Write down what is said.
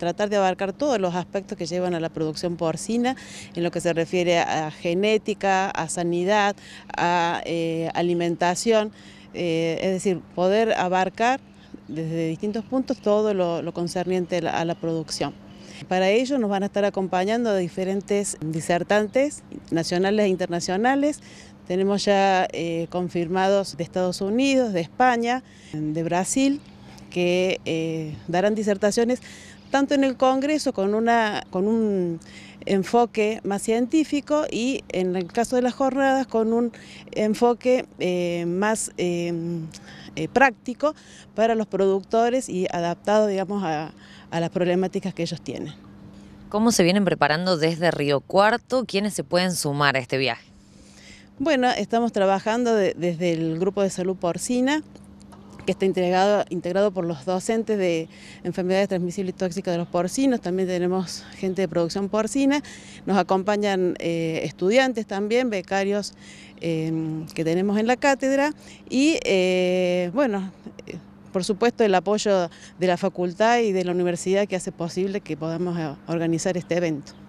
tratar de abarcar todos los aspectos que llevan a la producción porcina, en lo que se refiere a genética, a sanidad, a eh, alimentación, eh, es decir, poder abarcar desde distintos puntos todo lo, concerniente a la, producción. Para ello nos van a estar acompañando diferentes disertantes nacionales e internacionales. Tenemos ya eh, confirmados de Estados Unidos, de España, de Brasil, que darán disertaciones tanto en el Congreso con, un enfoque más científico y en el caso de las jornadas con un enfoque eh, más eh, eh, práctico para los productores y adaptado digamos, a, las problemáticas que ellos tienen. ¿Cómo se vienen preparando desde Río Cuarto? ¿Quiénes se pueden sumar a este viaje? Bueno, estamos trabajando desde el Grupo de Salud Porcina, que está integrado, integrado por los docentes de enfermedades transmisibles y tóxicas de los porcinos, también tenemos gente de producción porcina, nos acompañan eh, estudiantes también, becarios em, que tenemos en la cátedra y eh, bueno, por supuesto el apoyo de la facultad y de la universidad que hace posible que podamos eh, organizar este evento.